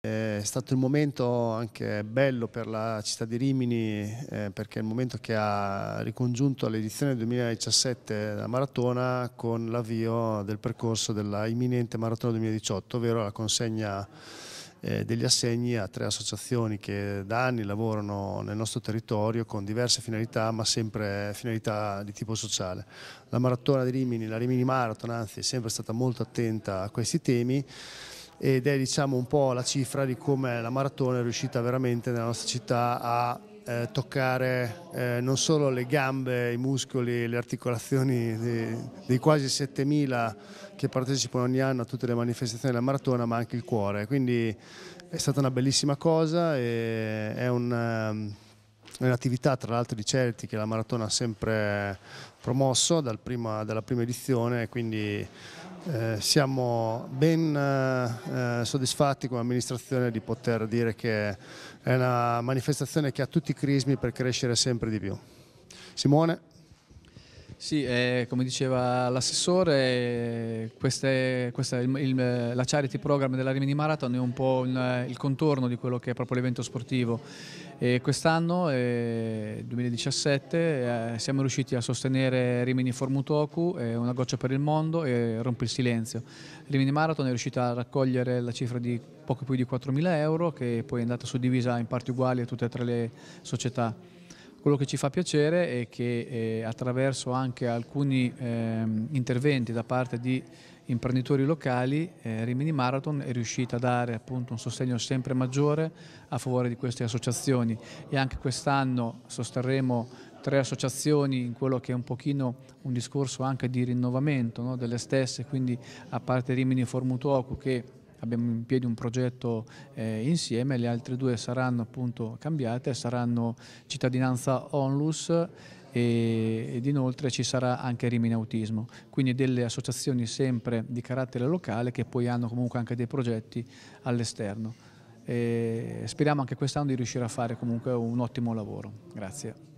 Eh, è stato un momento anche bello per la città di Rimini eh, perché è il momento che ha ricongiunto l'edizione 2017 della maratona con l'avvio del percorso della imminente maratona 2018, ovvero la consegna eh, degli assegni a tre associazioni che da anni lavorano nel nostro territorio con diverse finalità ma sempre finalità di tipo sociale. La maratona di Rimini, la Rimini Marathon anzi è sempre stata molto attenta a questi temi ed è diciamo un po' la cifra di come la maratona è riuscita veramente nella nostra città a eh, toccare eh, non solo le gambe, i muscoli, le articolazioni dei, dei quasi 7.000 che partecipano ogni anno a tutte le manifestazioni della maratona, ma anche il cuore. Quindi è stata una bellissima cosa e è un... Um, nell'attività tra l'altro di Celti che la maratona ha sempre promosso dal prima, dalla prima edizione, quindi eh, siamo ben eh, soddisfatti come amministrazione di poter dire che è una manifestazione che ha tutti i crismi per crescere sempre di più. Simone? Sì, eh, come diceva l'assessore, la charity program della Rimini Marathon è un po' il, il contorno di quello che è proprio l'evento sportivo. Quest'anno, eh, 2017, eh, siamo riusciti a sostenere Rimini Formutoku, Una goccia per il mondo e rompe il silenzio. Rimini Marathon è riuscita a raccogliere la cifra di poco più di 4.000 euro che poi è andata suddivisa in parti uguali a tutte e tre le società. Quello che ci fa piacere è che eh, attraverso anche alcuni eh, interventi da parte di imprenditori locali, eh, Rimini Marathon è riuscita a dare appunto, un sostegno sempre maggiore a favore di queste associazioni e anche quest'anno sosterremo tre associazioni in quello che è un pochino un discorso anche di rinnovamento no, delle stesse, quindi a parte Rimini Formutuoco che abbiamo in piedi un progetto eh, insieme, le altre due saranno appunto cambiate, saranno cittadinanza onlus e, ed inoltre ci sarà anche Rimini Autismo, quindi delle associazioni sempre di carattere locale che poi hanno comunque anche dei progetti all'esterno. speriamo anche quest'anno di riuscire a fare comunque un ottimo lavoro. Grazie.